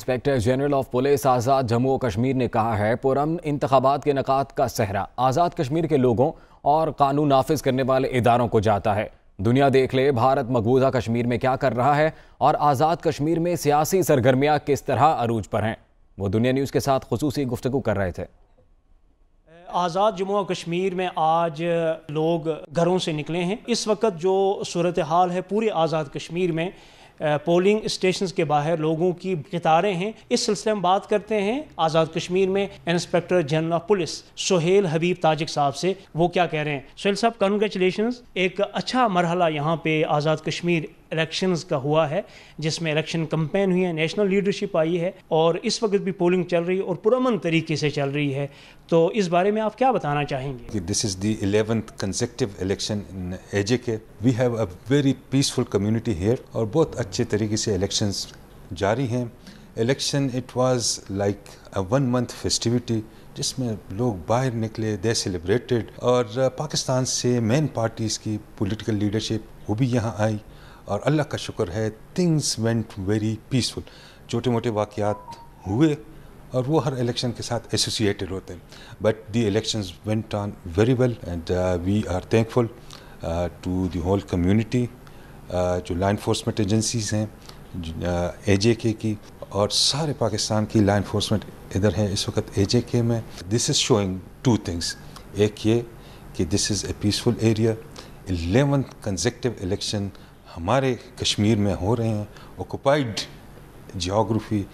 inspector general of police Azad Jammu Kashmir ने कहा है पुरम इंतबात के नकात का सहरा आज़ाद कश्मीर के लोगों और कानून नाफिज करने वाले इदारों को जाता है दुनिया देख ले भारत मकबूजा कश्मीर में क्या कर रहा है और आज़ाद कश्मीर में सियासी सरगर्मियाँ किस तरह अरूज पर हैं वो दुनिया न्यूज़ के साथ खसूसी गुफ्तु कर रहे थे आज़ाद जम्मू और कश्मीर में आज लोग घरों से निकले हैं इस वक्त जो सूरत हाल है पूरे आज़ाद कश्मीर में पोलिंग स्टेशन के बाहर लोगों की कतारें हैं इस सिलसिले में बात करते हैं आज़ाद कश्मीर में inspector general of police Sohail Habib Tajik साहब से वो क्या कह रहे हैं सोहेल साहब कंग्रेचुलेशन एक अच्छा मरहला यहाँ पे आज़ाद कश्मीर इलेक्शंस का हुआ है जिसमें इलेक्शन कंपेन हुई है नेशनल लीडरशिप आई है और इस वक्त भी पोलिंग चल रही है और पुरमन तरीके से चल रही है तो इस बारे में आप क्या बताना चाहेंगे this is the eleventh consecutive election in A J K we have a very peaceful community here और बहुत अच्छे तरीके से इलेक्शंस जारी हैं election it was like one month festivity जिसमें लोग बाहर निकले दे सेलिब्रेटेड और uh, पाकिस्तान से मेन पार्टीज़ की पॉलिटिकल लीडरशिप वो भी यहाँ आई और अल्लाह का शुक्र है थिंग्स वेंट वेरी पीसफुल छोटे मोटे वाक़ात हुए और वो हर इलेक्शन के साथ एसोसिएटेड होते हैं but the election went on very well and we are thankful to the whole community जो लॉ इन्फोर्समेंट एजेंसीज़ हैं ए जे के की और सारे पाकिस्तान की लॉ इन्फोर्समेंट इधर है इस वक्त ए जे के में this is showing two things एक ये कि this is a peaceful area eleven consecutive election हमारे कश्मीर में हो रहे हैं ओकुपाइड जोग्राफी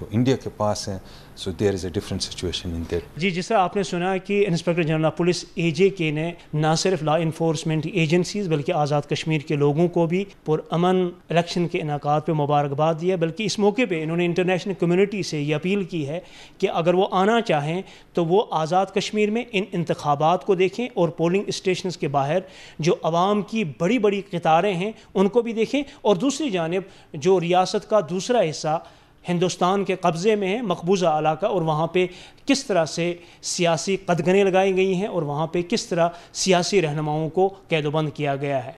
जो तो इंडिया के पास हैं so there is a different situation in there जी जैसा आपने सुना कि inspector general police A J K ने ना सिर्फ लॉ इन्फोर्समेंट एजेंसीज बल्कि आज़ाद कश्मीर के लोगों को भी पुरान इलेक्शन के इनका पर मुबारकबाद दिया बल्कि इस मौके पर इन्होंने इंटरनेशनल कम्यूनिटी से ये अपील की है कि अगर वो आना चाहें तो वो आज़ाद कश्मीर में इन इंतबात को देखें और पोलिंग स्टेशन के बाहर जो आवाम की बड़ी बड़ी कतारें हैं उनको भी देखें और दूसरी जानब जो रियासत का दूसरा हिस्सा हिंदुस्तान के कब्ज़े में है मकबूजा इलाका और वहाँ पे किस तरह से सियासी कदगनें लगाई गई हैं और वहाँ पे किस तरह सियासी रहनुमाओं को कैदोबंद किया गया है